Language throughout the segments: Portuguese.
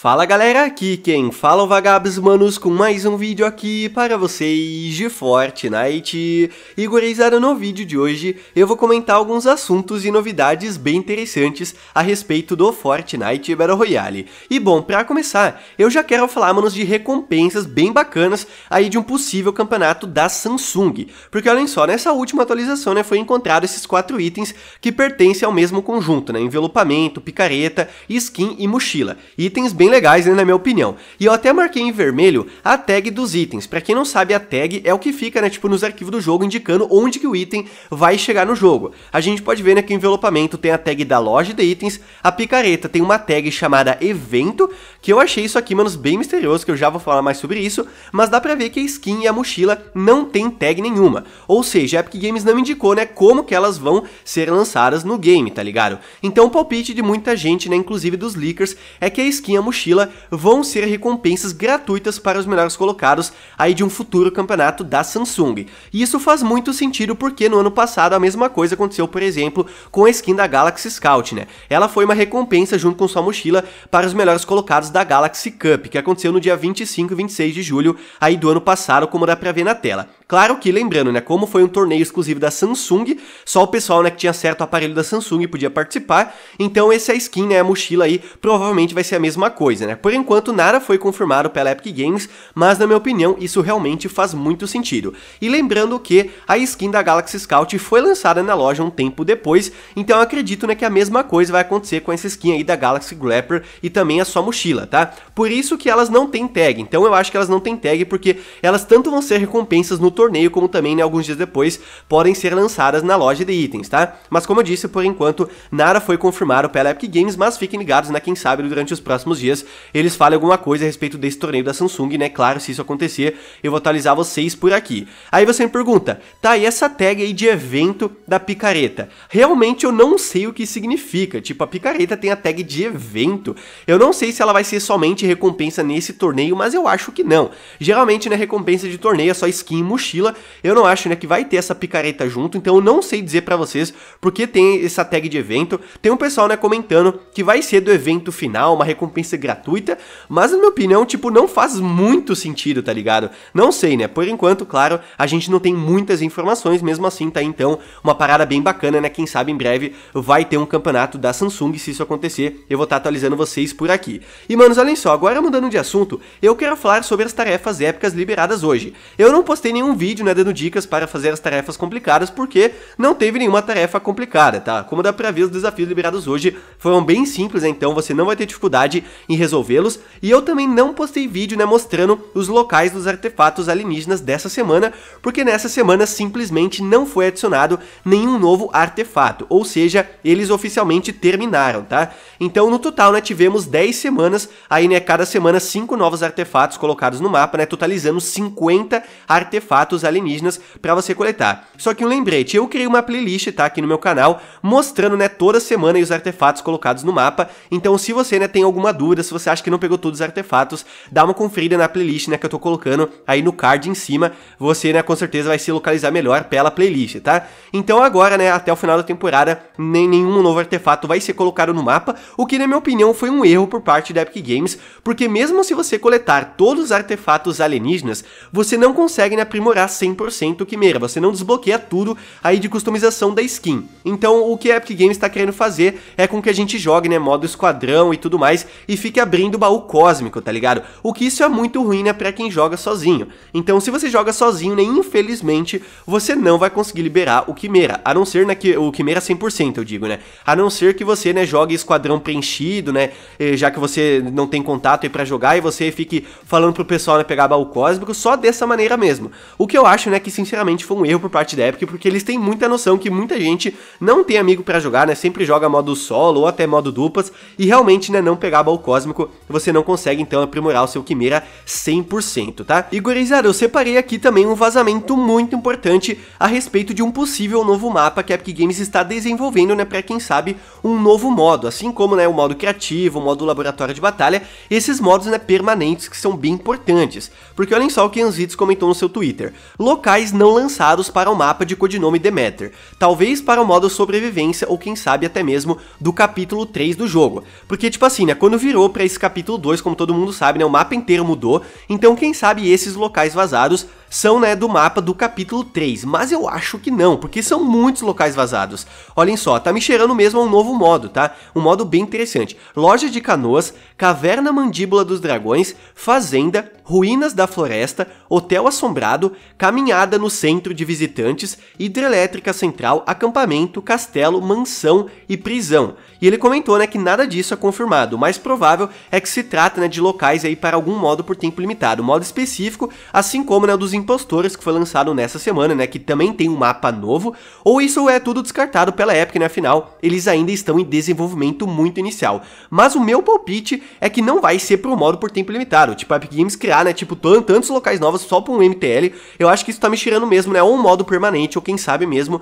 Fala galera, aqui quem fala é o Vagabes Manos com mais um vídeo aqui para vocês de Fortnite. E gurizada, no vídeo de hoje eu vou comentar alguns assuntos e novidades bem interessantes a respeito do Fortnite Battle Royale. E bom, para começar, eu já quero falar, manos, de recompensas bem bacanas aí de um possível campeonato da Samsung. Porque olhem só, nessa última atualização né, foi encontrado esses quatro itens que pertencem ao mesmo conjunto, né, envelopamento, picareta, skin e mochila. Itens bem bem legais, né, na minha opinião. E eu até marquei em vermelho a tag dos itens. Para quem não sabe, a tag é o que fica, né, tipo, nos arquivos do jogo, indicando onde que o item vai chegar no jogo. A gente pode ver, né, que o envelopamento tem a tag da loja de itens, a picareta tem uma tag chamada evento, que eu achei isso aqui, manos, bem misterioso, que eu já vou falar mais sobre isso, mas dá pra ver que a skin e a mochila não tem tag nenhuma. Ou seja, a Epic Games não indicou, né, como que elas vão ser lançadas no game, tá ligado? Então o palpite de muita gente, né, inclusive dos leakers, é que a skin e a mochila mochila vão ser recompensas gratuitas para os melhores colocados aí de um futuro campeonato da Samsung. E isso faz muito sentido porque no ano passado a mesma coisa aconteceu, por exemplo, com a skin da Galaxy Scout, né? Ela foi uma recompensa junto com sua mochila para os melhores colocados da Galaxy Cup, que aconteceu no dia 25 e 26 de julho aí do ano passado, como dá pra ver na tela. Claro que, lembrando, né, como foi um torneio exclusivo da Samsung, só o pessoal, né, que tinha certo aparelho da Samsung podia participar, então essa é skin, né, a mochila aí, provavelmente vai ser a mesma coisa coisa, né? Por enquanto, nada foi confirmado pela Epic Games, mas na minha opinião, isso realmente faz muito sentido. E lembrando que a skin da Galaxy Scout foi lançada na loja um tempo depois, então acredito né, que a mesma coisa vai acontecer com essa skin aí da Galaxy Grapper e também a sua mochila, tá? Por isso que elas não têm tag, então eu acho que elas não têm tag porque elas tanto vão ser recompensas no torneio como também né, alguns dias depois podem ser lançadas na loja de itens, tá? Mas como eu disse, por enquanto, nada foi confirmado pela Epic Games, mas fiquem ligados, né, quem sabe durante os próximos dias eles falem alguma coisa a respeito desse torneio da Samsung, né? Claro, se isso acontecer, eu vou atualizar vocês por aqui. Aí você me pergunta, tá, e essa tag aí de evento da picareta? Realmente eu não sei o que significa. Tipo, a picareta tem a tag de evento. Eu não sei se ela vai ser somente recompensa nesse torneio, mas eu acho que não. Geralmente, né, recompensa de torneio é só skin e mochila. Eu não acho, né, que vai ter essa picareta junto, então eu não sei dizer para vocês porque tem essa tag de evento. Tem um pessoal, né, comentando que vai ser do evento final, uma recompensa gratuita, mas na minha opinião, tipo, não faz muito sentido, tá ligado? Não sei, né? Por enquanto, claro, a gente não tem muitas informações, mesmo assim tá então uma parada bem bacana, né? Quem sabe em breve vai ter um campeonato da Samsung, se isso acontecer, eu vou estar tá atualizando vocês por aqui. E manos, olhem só, agora mudando de assunto, eu quero falar sobre as tarefas épicas liberadas hoje. Eu não postei nenhum vídeo, né, dando dicas para fazer as tarefas complicadas, porque não teve nenhuma tarefa complicada, tá? Como dá pra ver, os desafios liberados hoje foram bem simples, né? então você não vai ter dificuldade em resolvê-los, e eu também não postei vídeo né, mostrando os locais dos artefatos alienígenas dessa semana, porque nessa semana simplesmente não foi adicionado nenhum novo artefato, ou seja, eles oficialmente terminaram, tá? Então no total né, tivemos 10 semanas, aí né, cada semana 5 novos artefatos colocados no mapa, né, totalizando 50 artefatos alienígenas para você coletar. Só que um lembrete, eu criei uma playlist, tá, aqui no meu canal, mostrando né, toda semana os artefatos colocados no mapa, então se você né, tem alguma dúvida, se você acha que não pegou todos os artefatos, dá uma conferida na playlist, né, que eu tô colocando aí no card em cima, você, né, com certeza vai se localizar melhor pela playlist, tá? Então agora, né, até o final da temporada, nem nenhum novo artefato vai ser colocado no mapa, o que na minha opinião foi um erro por parte da Epic Games, porque mesmo se você coletar todos os artefatos alienígenas, você não consegue né, aprimorar 100% o Quimera, você não desbloqueia tudo aí de customização da skin. Então o que a Epic Games está querendo fazer é com que a gente jogue né, modo esquadrão e tudo mais, e fique fique abrindo o baú cósmico, tá ligado? O que isso é muito ruim, né, pra quem joga sozinho. Então, se você joga sozinho, né, infelizmente, você não vai conseguir liberar o Quimera, a não ser né, que, o Quimera 100%, é eu digo, né? A não ser que você, né, jogue esquadrão preenchido, né, já que você não tem contato aí pra jogar e você fique falando pro pessoal, né, pegar baú cósmico, só dessa maneira mesmo. O que eu acho, né, que sinceramente foi um erro por parte da Epic, porque eles têm muita noção que muita gente não tem amigo para jogar, né, sempre joga modo solo ou até modo duplas, e realmente, né, não pegar baú cósmico cósmico, você não consegue então aprimorar o seu Quimera 100%, tá? E gurizada, eu separei aqui também um vazamento muito importante a respeito de um possível novo mapa que a Epic Games está desenvolvendo, né, Para quem sabe, um novo modo, assim como, né, o modo criativo, o modo laboratório de batalha, esses modos, né, permanentes que são bem importantes, porque olhem só o que Anzides comentou no seu Twitter, locais não lançados para o mapa de codinome Demeter, talvez para o modo sobrevivência ou quem sabe até mesmo do capítulo 3 do jogo, porque tipo assim, né, quando virou mudou para esse capítulo 2, como todo mundo sabe, né? O mapa inteiro mudou. Então, quem sabe esses locais vazados são né, do mapa do capítulo 3, mas eu acho que não, porque são muitos locais vazados. Olhem só, tá me cheirando mesmo a um novo modo, tá? Um modo bem interessante. Loja de canoas, caverna mandíbula dos dragões, fazenda, ruínas da floresta, hotel assombrado, caminhada no centro de visitantes, hidrelétrica central, acampamento, castelo, mansão e prisão. E ele comentou né, que nada disso é confirmado, o mais provável é que se trata né, de locais aí para algum modo por tempo limitado, um modo específico, assim como né, dos Impostores, que foi lançado nessa semana, né, que também tem um mapa novo, ou isso é tudo descartado pela Epic, né, afinal, eles ainda estão em desenvolvimento muito inicial. Mas o meu palpite é que não vai ser pro modo por tempo limitado, tipo a Epic Games criar, né, tipo, tantos locais novos só pra um MTL, eu acho que isso tá me tirando mesmo, né, ou um modo permanente, ou quem sabe mesmo, uh,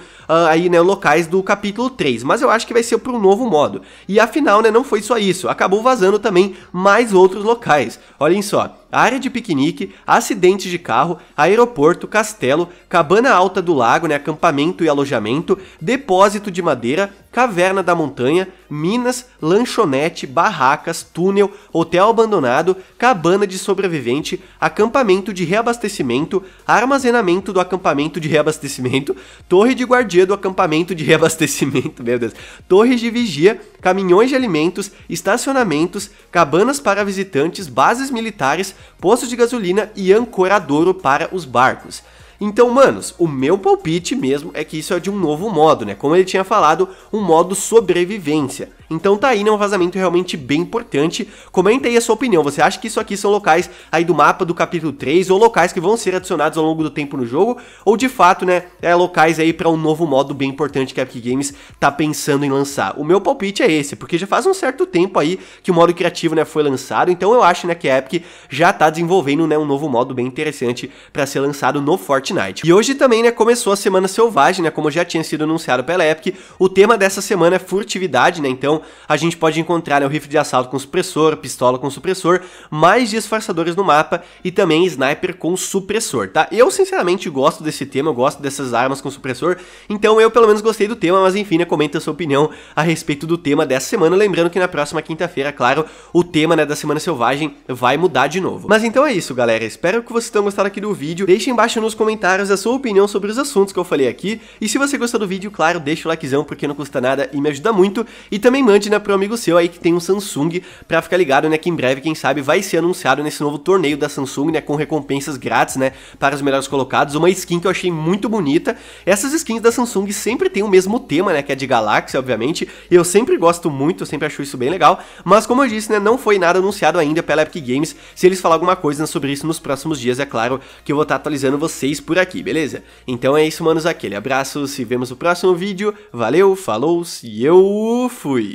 aí, né, locais do capítulo 3, mas eu acho que vai ser pro novo modo. E afinal, né, não foi só isso, acabou vazando também mais outros locais. Olhem só, área de piquenique, acidentes de carro, aeroporto, castelo, cabana alta do lago, né, acampamento e alojamento, depósito de madeira, caverna da montanha, minas, lanchonete, barracas, túnel, hotel abandonado, cabana de sobrevivente, acampamento de reabastecimento, armazenamento do acampamento de reabastecimento, torre de guardia do acampamento de reabastecimento, meu Deus, torres de vigia, caminhões de alimentos, estacionamentos, cabanas para visitantes, bases militares, postos de gasolina e ancoradouro para os barcos. Então, manos, o meu palpite mesmo é que isso é de um novo modo, né? Como ele tinha falado, um modo sobrevivência. Então tá aí, né? Um vazamento realmente bem importante. Comenta aí a sua opinião. Você acha que isso aqui são locais aí do mapa do capítulo 3 ou locais que vão ser adicionados ao longo do tempo no jogo? Ou de fato, né? É locais aí para um novo modo bem importante que a Epic Games tá pensando em lançar. O meu palpite é esse, porque já faz um certo tempo aí que o modo criativo, né, foi lançado. Então eu acho, né, que a Epic já tá desenvolvendo, né, um novo modo bem interessante para ser lançado no Fortnite. E hoje também, né, começou a Semana Selvagem, né, como já tinha sido anunciado pela Epic. O tema dessa semana é furtividade, né? Então então a gente pode encontrar né, o rifle de assalto com supressor, pistola com supressor, mais disfarçadores no mapa e também sniper com supressor, tá? Eu sinceramente gosto desse tema, eu gosto dessas armas com supressor, então eu pelo menos gostei do tema, mas enfim, né, comenta a sua opinião a respeito do tema dessa semana, lembrando que na próxima quinta-feira, claro, o tema né, da Semana Selvagem vai mudar de novo. Mas então é isso, galera, espero que vocês tenham gostado aqui do vídeo, deixem embaixo nos comentários a sua opinião sobre os assuntos que eu falei aqui, e se você gostou do vídeo, claro, deixa o likezão porque não custa nada e me ajuda muito, e também mande né, pro amigo seu aí que tem um Samsung pra ficar ligado, né? Que em breve, quem sabe, vai ser anunciado nesse novo torneio da Samsung, né? Com recompensas grátis, né? Para os melhores colocados. Uma skin que eu achei muito bonita. Essas skins da Samsung sempre tem o mesmo tema, né? Que é de galáxia, obviamente. E eu sempre gosto muito, eu sempre acho isso bem legal. Mas como eu disse, né? Não foi nada anunciado ainda pela Epic Games. Se eles falar alguma coisa né, sobre isso nos próximos dias, é claro que eu vou estar tá atualizando vocês por aqui, beleza? Então é isso, manos. Aquele abraço. Se vemos no próximo vídeo. Valeu, falou e eu fui!